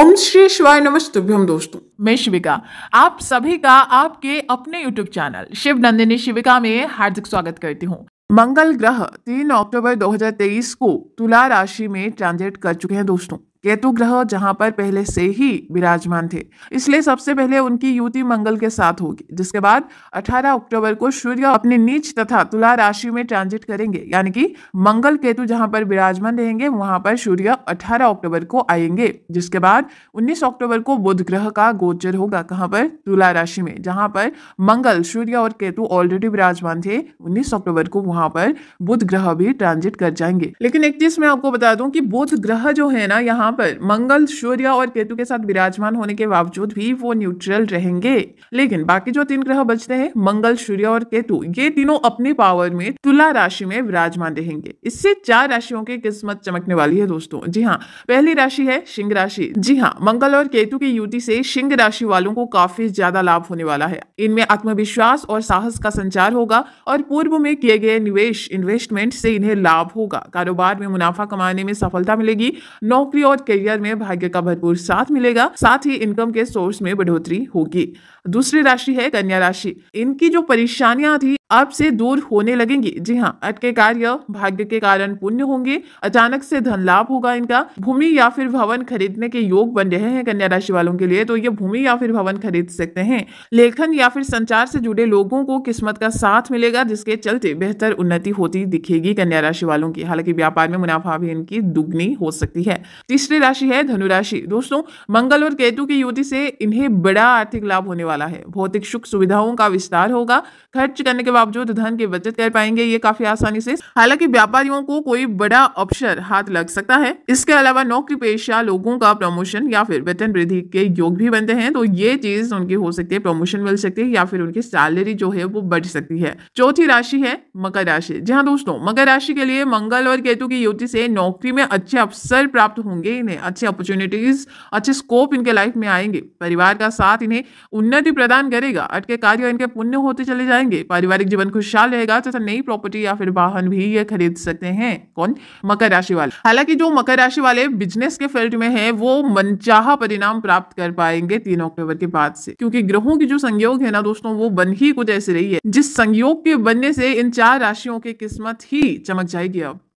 ओम श्री शिवाय नमस्तुभ्यम दोस्तों मैं शिविका आप सभी का आपके अपने यूट्यूब चैनल शिव नंदिनी शिविका में हार्दिक स्वागत करती हूँ मंगल ग्रह 3 अक्टूबर 2023 को तुला राशि में ट्रांजिट कर चुके हैं दोस्तों केतु ग्रह जहां पर पहले से ही विराजमान थे इसलिए सबसे पहले उनकी युति मंगल के साथ होगी जिसके बाद 18 अक्टूबर को सूर्य अपने नीच तथा तुला राशि में ट्रांजिट करेंगे यानी कि मंगल केतु जहां पर विराजमान रहेंगे वहां पर सूर्य 18 अक्टूबर को आएंगे जिसके बाद 19 अक्टूबर को बुध ग्रह का गोचर होगा कहाँ पर तुला राशि में जहां पर मंगल सूर्य और केतु ऑलरेडी विराजमान थे उन्नीस अक्टूबर को वहां पर बुध ग्रह भी ट्रांजिट कर जाएंगे लेकिन एक चीज मैं आपको बता दूं कि बुध ग्रह जो है ना यहाँ यहाँ पर मंगल सूर्य और केतु के साथ विराजमान होने के बावजूद भी वो न्यूट्रल रहेंगे लेकिन बाकी जो तीन ग्रह बचते हैं मंगल सूर्य और केतु ये तीनों अपने पावर में तुला राशि में विराजमान रहेंगे इससे चार राशियों की किस्मत चमकने वाली है दोस्तों जी हाँ पहली राशि है सिंह राशि जी हाँ मंगल और केतु की युति से सिंह राशि वालों को काफी ज्यादा लाभ होने वाला है इनमें आत्मविश्वास और साहस का संचार होगा और पूर्व में किए गए निवेश इन्वेस्टमेंट से इन्हें लाभ होगा कारोबार में मुनाफा कमाने में सफलता मिलेगी नौकरी और करियर में भाग्य का भरपूर साथ मिलेगा साथ ही इनकम के सोर्स में बढ़ोतरी होगी दूसरी राशि है कन्या राशि इनकी जो परेशानियां थी आपसे दूर होने लगेंगी जी हाँ अटके कार्य भाग्य के कारण पुण्य होंगे अचानक से धन लाभ होगा इनका भूमि या फिर भवन खरीदने के योग बन रहे हैं कन्या राशि वालों के लिए तो ये भूमि या फिर भवन खरीद सकते हैं लेखन या फिर संचार से जुड़े लोगों को किस्मत का साथ मिलेगा जिसके चलते बेहतर उन्नति होती दिखेगी कन्या राशि वालों की हालांकि व्यापार में मुनाफा भी इनकी दुगनी हो सकती है तीसरी राशि है धनुराशि दोस्तों मंगल और केतु की युति से इन्हें बड़ा आर्थिक लाभ होने वाला है भौतिक सुख सुविधाओं का विस्तार होगा खर्च करने के बाद बावजूद धन की बचत कर पाएंगे ये काफी आसानी से हालांकि व्यापारियों को कोई बड़ा अवसर हाथ लग सकता है इसके अलावा नौकरी पेशा लोगों का प्रमोशन या फिर वेतन वृद्धि के योग भी बनते हैं तो ये चीज उनकी हो सकती है प्रमोशन मिल सकती है या फिर उनकी सैलरी जो है वो बढ़ सकती है चौथी राशि है मकर राशि जी हाँ दोस्तों मकर राशि के लिए मंगल और केतु की युति से नौकरी में अच्छे अवसर प्राप्त होंगे इन्हें अच्छी अपॉर्चुनिटीज अच्छे स्कोप इनके लाइफ में आएंगे परिवार का साथ इन्हें उन्नति प्रदान करेगा अटके कार्य इनके पुण्य होते चले जाएंगे पारिवारिक पारिवारिक जीवन खुशहाल रहेगा तथा नई प्रॉपर्टी या फिर वाहन भी ये खरीद सकते हैं कौन मकर राशि वाले हालांकि जो मकर राशि वाले बिजनेस के फील्ड में है वो मनचाह परिणाम प्राप्त कर पाएंगे तीन अक्टूबर के बाद से क्योंकि ग्रहों की जो संयोग है ना दोस्तों वो बन ही कुछ ऐसी रही है जिस संयोग के बनने से इन चार राशियों की किस्मत ही चमक जाएगी अब